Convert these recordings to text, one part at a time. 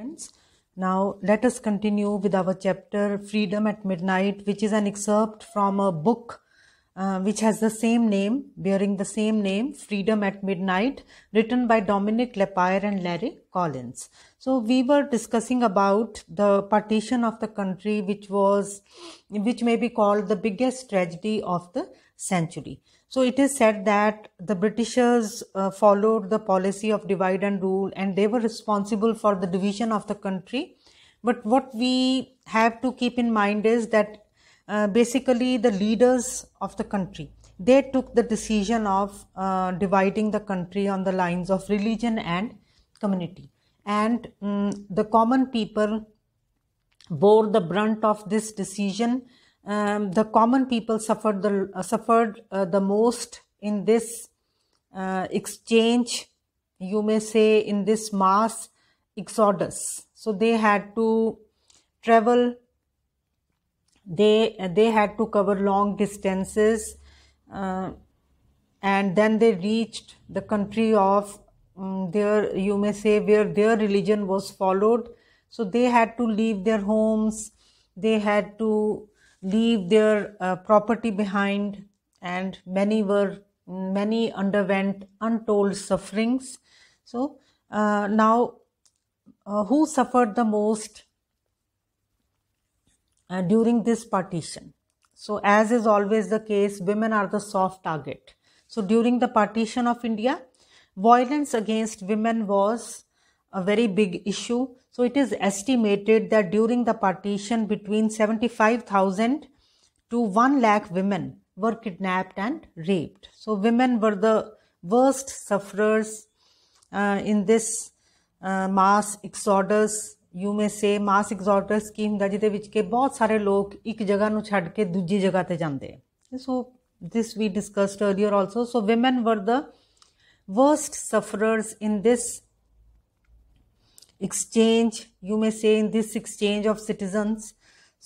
Friends, now let us continue with our chapter Freedom at Midnight, which is an excerpt from a book uh, which has the same name, bearing the same name, Freedom at Midnight, written by Dominic Lepire and Larry Collins. So we were discussing about the partition of the country, which was, which may be called the biggest tragedy of the century. So it is said that the Britishers uh, followed the policy of divide and rule and they were responsible for the division of the country. But what we have to keep in mind is that uh, basically the leaders of the country. They took the decision of uh, dividing the country on the lines of religion and community. And um, the common people bore the brunt of this decision. Um, the common people suffered the, uh, suffered uh, the most in this uh, exchange, you may say, in this mass exodus. So they had to travel they they had to cover long distances uh, and then they reached the country of um, their you may say where their religion was followed so they had to leave their homes they had to leave their uh, property behind and many were many underwent untold sufferings so uh, now uh, who suffered the most uh, during this partition. So, as is always the case, women are the soft target. So, during the partition of India, violence against women was a very big issue. So, it is estimated that during the partition, between 75,000 to 1 lakh women were kidnapped and raped. So, women were the worst sufferers uh, in this uh, mass exodus you may say mass exhorter scheme ਦਾ ਜਿਹਦੇ ਵਿੱਚ ਕਿ ਬਹੁਤ ਸਾਰੇ ਲੋਕ ਇੱਕ ਜਗ੍ਹਾ ਨੂੰ ਛੱਡ ਕੇ ਦੂਜੀ ਜਗ੍ਹਾ ਤੇ ਜਾਂਦੇ ਆ ਸੋ this we discussed earlier also so women were the worst sufferers in this exchange you may say in this exchange of citizens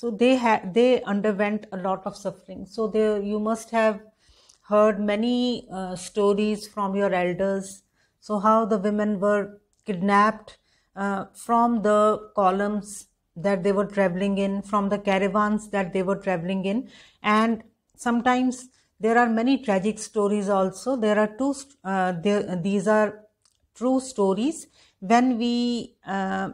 so they had they underwent a lot of suffering so they you must have heard many uh, stories from your elders so how the women were kidnapped uh, from the columns that they were traveling in, from the caravans that they were traveling in, and sometimes there are many tragic stories also. There are two, uh, there, these are true stories when we uh,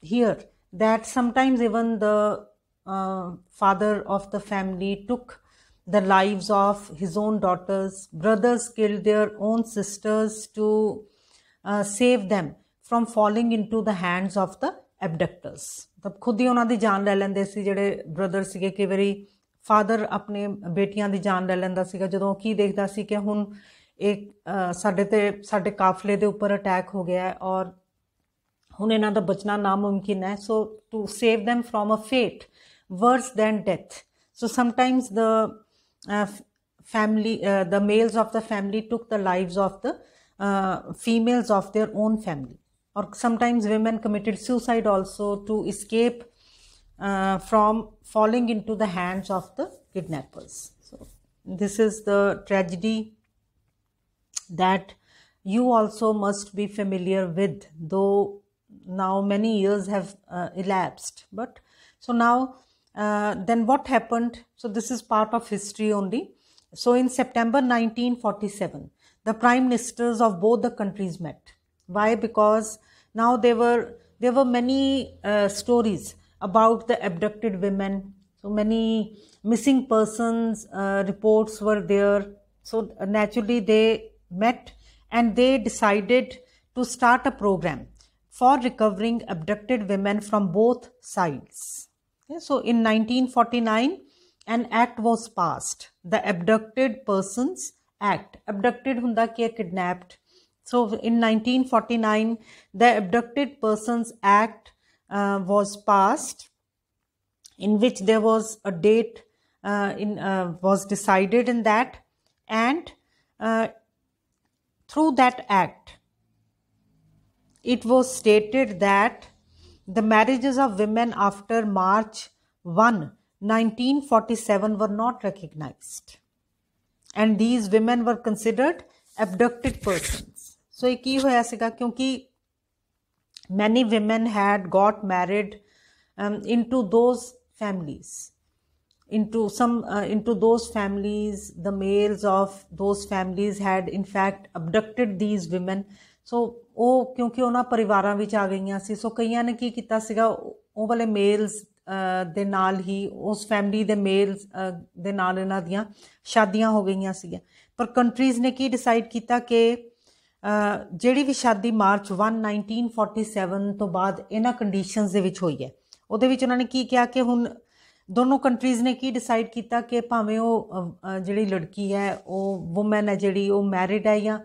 hear that sometimes even the uh, father of the family took the lives of his own daughters, brothers killed their own sisters to uh, save them from falling into the hands of the ਐਬਡਕਟਰਸ ਮਤਲਬ ਖੁਦ ਹੀ ਉਹਨਾਂ ਦੀ ਜਾਨ ਲੈ ਲੈਂਦੇ ਸੀ ਜਿਹੜੇ brother ਸੀਗੇ ਕਈ ਵਾਰੀ ਫਾਦਰ ਆਪਣੇ ਬੇਟੀਆਂ ਦੀ ਜਾਨ ਲੈ ਲੈਂਦਾ ਸੀਗਾ ਜਦੋਂ ਕੀ ਦੇਖਦਾ ਸੀ ਕਿ ਹੁਣ ਇੱਕ ਸਾਡੇ ਤੇ ਸਾਡੇ ਕਾਫਲੇ ਦੇ ਉੱਪਰ ਅਟੈਕ ਹੋ ਗਿਆ ਔਰ ਹੁਣ ਇਹਨਾਂ ਦਾ ਬਚਣਾ ਨਾਮੁਮਕਿਨ ਹੈ so to save them from a fate worse than death so sometimes the uh, family uh, the males of the family took the lives of the uh, females of their own family or sometimes women committed suicide also to escape uh, from falling into the hands of the kidnappers. So, this is the tragedy that you also must be familiar with, though now many years have uh, elapsed. But so now, uh, then what happened? So, this is part of history only. So, in September 1947, the prime ministers of both the countries met why? Because now there were there were many uh, stories about the abducted women. So many missing persons uh, reports were there. So uh, naturally they met and they decided to start a program for recovering abducted women from both sides. Okay, so in 1949, an act was passed, the Abducted Persons Act. Abducted hunda kidnapped so in 1949, the Abducted Persons Act uh, was passed, in which there was a date uh, in uh, was decided in that, and uh, through that act, it was stated that the marriages of women after March 1, 1947 were not recognized. And these women were considered abducted persons. So ਇਹ ਕੀ ਹੋਇਆ ਸੀਗਾ ਕਿਉਂਕਿ many women had got married um, into those families into some uh, into those families the males of those families had in fact abducted these women so ਉਹ ਕਿਉਂਕਿ ਉਹਨਾਂ ਪਰਿਵਾਰਾਂ ਵਿੱਚ ਆ ਗਈਆਂ ਸੀ ਸੋ ਕਈਆਂ ਨੇ ਕੀ ਕੀਤਾ ਸੀਗਾ ਉਹ ਵਾਲੇ ਮੇਲਸ ਦੇ ਨਾਲ ਹੀ ਉਸ ਫੈਮਿਲੀ ਦੇ ਮੇਲਸ ਦੇ ਨਾਲ ਇਹਨਾਂ ਦੀਆਂ ਸ਼ਾਦੀਆਂ ਹੋ ਗਈਆਂ ਸੀਗੀਆਂ ਪਰ ਕੰਟਰੀਜ਼ ਨੇ ਕੀ ਡਿਸਾਈਡ ਕੀਤਾ ਕਿ ਜਿਹੜੀ ਵੀ ਸ਼ਾਦੀ ਮਾਰਚ 1 1947 ਤੋਂ ਬਾਅਦ ਇਹਨਾਂ ਕੰਡੀਸ਼ਨਸ ਦੇ ਵਿੱਚ ਹੋਈ ਹੈ ਉਹਦੇ ਵਿੱਚ ਉਹਨਾਂ ਨੇ ਕੀ ਕਿਹਾ ਕਿ ਹੁਣ ਦੋਨੋਂ ਕੰਟਰੀਜ਼ ਨੇ ਕੀ ਡਿਸਾਈਡ ਕੀਤਾ ਕਿ ਭਾਵੇਂ ਉਹ ਜਿਹੜੀ ਲੜਕੀ ਹੈ ਉਹ ਔਮਨ ਹੈ ਜਿਹੜੀ ਉਹ ਮੈਰਿਡ ਹੈ ਜਾਂ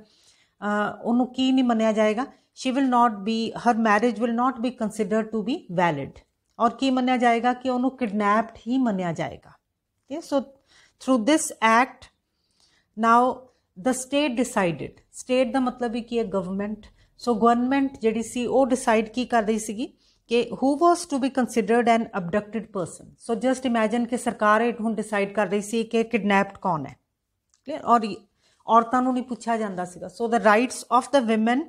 ਉਹਨੂੰ ਕੀ ਨਹੀਂ ਮੰਨਿਆ ਜਾਏਗਾ she will not be her marriage will not be considered to be valid ਔਰ ਕੀ ਮੰਨਿਆ ਜਾਏਗਾ ਕਿ ਉਹਨੂੰ ਕਿਡਨੈਪਡ ਹੀ ਮੰਨਿਆ ਜਾਏਗਾ ਠੀਕ so through this act now the state decided state ਦਾ ਮਤਲਬ ਹੈ ਕੀ ਹੈ ਗਵਰਨਮੈਂਟ ਸੋ ਗਵਰਨਮੈਂਟ ਜਿਹੜੀ ਸੀ ਉਹ ਡਿਸਾਈਡ ਕੀ ਕਰ ਰਹੀ ਸੀਗੀ ਕਿ who was to be considered an abducted person so just imagine ਕਿ ਸਰਕਾਰ ਇਹ ਹੁਣ ਡਿਸਾਈਡ ਕਰ ਰਹੀ ਸੀ ਕਿ ਕਿਡਨੈਪਡ ਕੌਣ ਹੈ ਕਲੀਅਰ ਔਰ ਔਰਤਾਂ ਨੂੰ ਨਹੀਂ ਪੁੱਛਿਆ ਜਾਂਦਾ ਸੀਗਾ so the rights of the women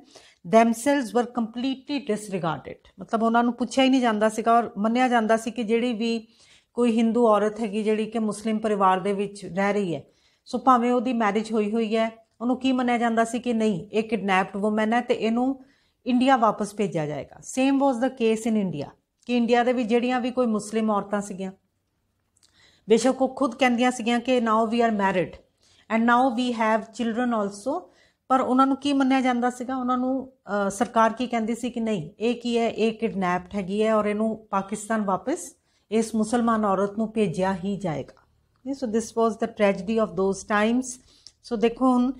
themselves were completely disregarded ਮਤਲਬ ਉਹਨਾਂ ਨੂੰ ਪੁੱਛਿਆ ਹੀ ਨਹੀਂ ਜਾਂਦਾ ਸੀਗਾ ਔਰ ਮੰਨਿਆ ਜਾਂਦਾ ਸੀ ਕਿ ਜਿਹੜੀ ਵੀ ਕੋਈ ਹਿੰਦੂ ਔਰਤ ਹੈਗੀ ਜਿਹੜੀ ਕਿ ਮੁਸਲਿਮ ਪਰਿਵਾਰ ਦੇ ਵਿੱਚ ਰਹਿ ਰਹੀ ਹੈ ਸੋ ਭਾਵੇਂ ਉਹਦੀ ਮੈਰਿਜ ਹੋਈ ਹੋਈ ਹੈ ਉਹਨੂੰ ਕੀ ਮੰਨਿਆ ਜਾਂਦਾ ਸੀ ਕਿ ਨਹੀਂ ਇਹ ਕਿਡਨੈਪਡ ਔਮਨ ਹੈ ਤੇ ਇਹਨੂੰ ਇੰਡੀਆ ਵਾਪਸ ਭੇਜਿਆ ਜਾਏਗਾ same was the case in India ਕਿ ਇੰਡੀਆ ਦੇ ਵੀ ਜਿਹੜੀਆਂ ਵੀ ਕੋਈ ਮੁਸਲਿਮ ਔਰਤਾਂ ਸੀਗੀਆਂ ਬੇਸ਼ੱਕ ਉਹ ਖੁਦ ਕਹਿੰਦੀਆਂ ਸੀਗੀਆਂ ਕਿ now we are married and now we have children also ਪਰ ਉਹਨਾਂ ਨੂੰ ਕੀ ਮੰਨਿਆ ਜਾਂਦਾ ਸੀਗਾ ਉਹਨਾਂ ਨੂੰ ਸਰਕਾਰ ਕੀ ਕਹਿੰਦੀ ਸੀ ਕਿ ਨਹੀਂ ਇਹ ਕੀ ਹੈ ਇਹ ਕਿਡਨੈਪਡ ਹੈਗੀ ਹੈ ਔਰ ਇਹਨੂੰ ਪਾਕਿਸਤਾਨ ਵਾਪਸ ਇਸ ਮੁਸਲਮਾਨ ਔਰਤ ਨੂੰ ਭੇਜਿਆ ਹੀ ਜਾਏਗਾ so this was the tragedy of those times so ਦੇਖੋ ਹੁਣ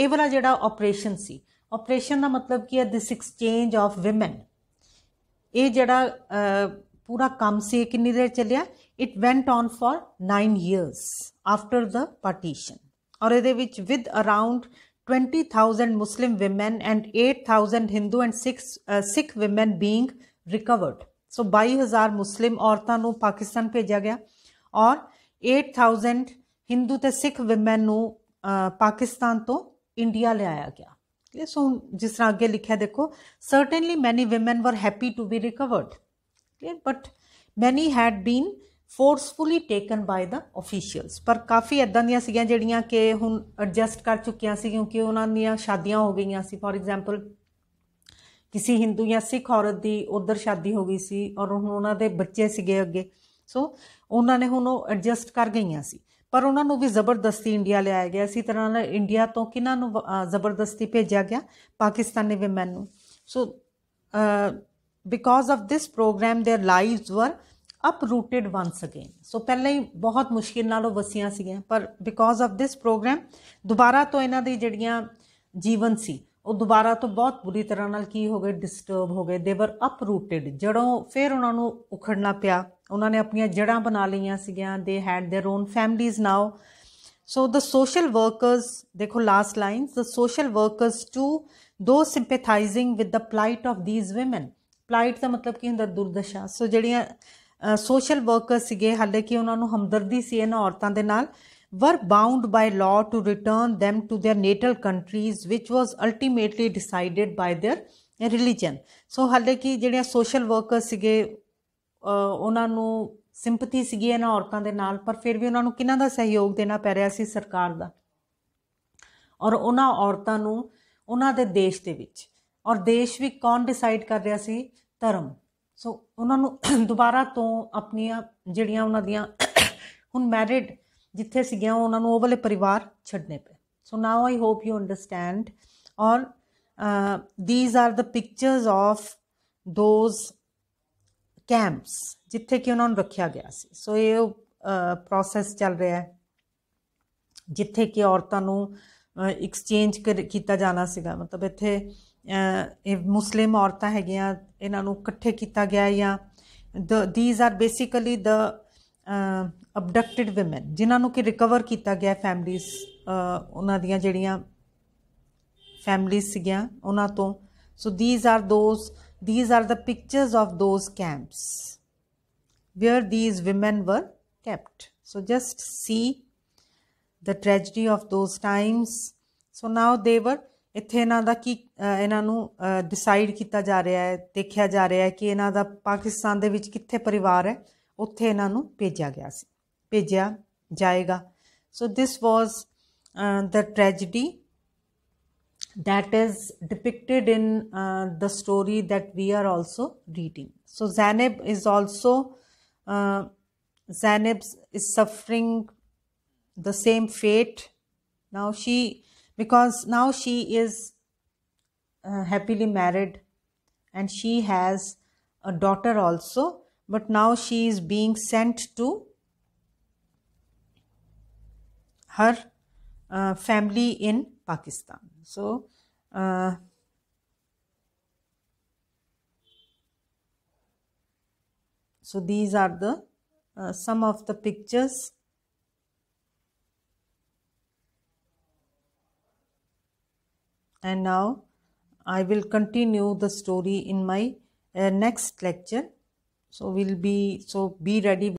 ਇਹ ਵਾਲਾ ਜਿਹੜਾ ਆਪਰੇਸ਼ਨ ਸੀ ਆਪਰੇਸ਼ਨ ਦਾ ਮਤਲਬ ਕੀ ਹੈ ਦਿਸ ਐਕਸਚੇਂਜ ਆਫ ਔਮਨ ਇਹ ਜਿਹੜਾ ਪੂਰਾ ਕੰਮ ਸੀ ਕਿੰਨੀ ਦੇਰ ਚੱਲਿਆ it went on for 9 years after the partition ਔਰ ਇਹਦੇ ਵਿੱਚ with around 20000 Muslim women and 8000 Hindu and 6 Sikh women being recovered so 22000 Muslim ਔਰਤਾਂ ਨੂੰ ਪਾਕਿਸਤਾਨ ਭੇਜਿਆ ਗਿਆ ਔਰ 8000 ਹਿੰਦੂ ਤੇ ਸਿੱਖ ਵਿਮਨ ਨੂੰ ਪਾਕਿਸਤਾਨ ਤੋਂ ਇੰਡੀਆ ਲਿਆਇਆ ਗਿਆ ਕਲੀਅਰ ਸੋ ਜਿਸ ਤਰ੍ਹਾਂ ਅੱਗੇ ਲਿਖਿਆ ਦੇਖੋ certainly many women were happy to be recovered clear but many had been forcefully taken by the officials ਪਰ ਕਾਫੀ ਇਦਾਂ ਦੀਆਂ ਸੀਗੀਆਂ ਜਿਹੜੀਆਂ ਕਿ ਹੁਣ ਐਡਜਸਟ ਕਰ ਚੁੱਕੀਆਂ ਸੀ ਕਿਉਂਕਿ ਉਹਨਾਂ ਦੀਆਂ ਸ਼ਾਦੀਆਂ ਹੋ ਗਈਆਂ ਸੀ ਫੋਰ ਐਗਜ਼ਾਮਪਲ ਕਿਸੇ ਹਿੰਦੂ ਜਾਂ ਸਿੱਖ ਔਰਤ ਦੀ ਉਧਰ ਸ਼ਾਦੀ ਹੋ ਗਈ ਸੀ ਔਰ ਹੁਣ ਉਹਨਾਂ ਦੇ ਬੱਚੇ ਸੀਗੇ ਅੱਗੇ ਸੋ ਉਹਨਾਂ ਨੇ ਹੁਣ ਉਹ ਐਡਜਸਟ ਕਰ ਗਈਆਂ ਸੀ ਪਰ ਉਹਨਾਂ ਨੂੰ ਵੀ ਜ਼ਬਰਦਸਤੀ ਇੰਡੀਆ ਲਿਆਇਆ ਗਿਆ ਇਸੇ ਤਰ੍ਹਾਂ ਨਾਲ ਇੰਡੀਆ ਤੋਂ ਕਿਨਾਂ ਨੂੰ ਜ਼ਬਰਦਸਤੀ ਭੇਜਿਆ ਗਿਆ ਪਾਕਿਸਤਾਨੀ ਵਿਮੈਨ ਨੂੰ so because of this programme their lives were uprooted once again ਸੋ ਪਹਿਲਾਂ ਹੀ ਬਹੁਤ ਮੁਸ਼ਕਿਲ ਨਾਲ ਉਹ ਵਸੀਆਂ ਸੀਗੀਆਂ ਪਰ ਬਿਕੋਜ਼ ਆਫ ਥਿਸ ਪ੍ਰੋਗਰਾਮ ਦੁਬਾਰਾ ਤੋਂ ਇਹਨਾਂ ਦੀ ਜਿਹੜੀਆਂ ਜੀਵਨ ਸੀ ਉਹ ਦੁਬਾਰਾ ਤੋਂ ਬਹੁਤ ਬੁਰੀ ਤਰ੍ਹਾਂ ਨਾਲ ਕੀ ਹੋ ਗਏ ਡਿਸਟਰਬ ਹੋ ਗਏ ਦੇ ਵਰ ਅਪਰੂਟਡ ਜੜੋਂ ਫਿਰ ਉਹਨਾਂ ਨੂੰ ਉਖੜਨਾ ਪਿਆ ਉਹਨਾਂ ਨੇ ਆਪਣੀਆਂ ਜੜਾਂ ਬਣਾ ਲਈਆਂ ਸੀਗੀਆਂ they had their own families now so the social workers ਦੇਖੋ last lines the social workers too though sympathising with the plight of these women plight ਦਾ ਮਤਲਬ ਕੀ ਹੁੰਦਾ ਦੁਰਦਸ਼ਾ ਸੋ ਜਿਹੜੀਆਂ ਸੋਸ਼ਲ ਵਰਕਰਸ ਸੀਗੇ ਹਾਲੇ ਕਿ ਉਹਨਾਂ ਨੂੰ ਹਮਦਰਦੀ ਸੀ ਇਹਨਾਂ ਔਰਤਾਂ ਦੇ ਨਾਲ ਵਰ bound by law to return them to their natal countries which was ultimately decided by their religion so ਹਾਲੇ ਕਿ ਜਿਹੜੀਆਂ ਸੋਸ਼ਲ ਵਰਕਰਸ ਸੀਗੇ ਉਹਨਾਂ ਨੂੰ ਸਿੰਪਥੀ ਸੀਗੀ ਇਹਨਾਂ ਔਰਤਾਂ ਦੇ ਨਾਲ ਪਰ ਫਿਰ ਵੀ ਉਹਨਾਂ ਨੂੰ ਕਿਹਨਾਂ ਦਾ ਸਹਿਯੋਗ ਦੇਣਾ ਪੈ ਰਿਹਾ ਸੀ ਸਰਕਾਰ ਦਾ ਔਰ ਉਹਨਾਂ ਔਰਤਾਂ ਨੂੰ ਉਹਨਾਂ ਦੇ ਦੇਸ਼ ਦੇ ਵਿੱਚ ਔਰ ਦੇਸ਼ ਵੀ ਕੌਣ ਡਿਸਾਈਡ ਕਰ ਰਿਹਾ ਸੀ ਧਰਮ ਸੋ ਉਹਨਾਂ ਨੂੰ ਦੁਬਾਰਾ ਤੋਂ ਆਪਣੀਆਂ ਜਿਹੜੀਆਂ ਉਹਨਾਂ ਦੀਆਂ ਹੁਣ ਮੈਰਿਡ ਜਿੱਥੇ ਸੀਗੀਆਂ ਉਹਨਾਂ ਨੂੰ ਉਹ ਵਾਲੇ ਪਰਿਵਾਰ ਛੱਡਨੇ ਪਏ so now I hope you understand ਔਰ these are the pictures of those camps ਜਿੱਥੇ ਕਿ ਉਹਨਾਂ ਨੂੰ ਰੱਖਿਆ ਗਿਆ ਸੀ ਸੋ ਇਹ ਪ੍ਰੋਸੈਸ ਚੱਲ ਰਿਹਾ ਹੈ ਜਿੱਥੇ ਕਿ ਔਰਤਾਂ ਨੂੰ ਐਕਸਚੇਂਜ ਕੀਤਾ ਜਾਣਾ ਸੀਗਾ ਮਤਲਬ ਇੱਥੇ ਇਹ ਮੁਸਲਿਮ ਔਰਤਾਂ ਹੈਗੀਆਂ ਇਹਨਾਂ ਨੂੰ ਇਕੱਠੇ ਕੀਤਾ ਗਿਆ ਜਾਂ these are basically the abducted women ਜਿਨ੍ਹਾਂ ਨੂੰ ਕਿ ਰਿਕਵਰ ਕੀਤਾ ਗਿਆ ਫੈਮਲੀਜ਼ ਉਹਨਾਂ ਦੀਆਂ ਜਿਹੜੀਆਂ ਫੈਮਲੀਜ਼ ਸੀਗੀਆਂ ਉਹਨਾਂ ਤੋਂ so these are those These are the pictures of those camps where these women were kept. So just see the tragedy of those times. So now they were ਇੱਥੇ ਇਹਨਾਂ ਦਾ ਕੀ ਇਹਨਾਂ ਨੂੰ ਡਿਸਾਈਡ ਕੀਤਾ ਜਾ ਰਿਹਾ ਹੈ ਦੇਖਿਆ ਜਾ ਰਿਹਾ ਹੈ ਕਿ ਇਹਨਾਂ ਦਾ ਪਾਕਿਸਤਾਨ ਦੇ ਵਿੱਚ ਕਿੱਥੇ ਪਰਿਵਾਰ ਹੈ ਉੱਥੇ ਇਹਨਾਂ ਨੂੰ ਭੇਜਿਆ ਗਿਆ ਸੀ ਭੇਜਿਆ ਜਾਏਗਾ so this was the tragedy that is depicted in uh, the story that we are also reading. So Zaneb is also uh, Zaneb is suffering the same fate. Now she because now she is uh, happily married and she has a daughter also but now she is being sent to her uh, family in Pakistan so uh, so these are the uh, some of the pictures and now I will continue the story in my uh, next lecture so we'll be so be ready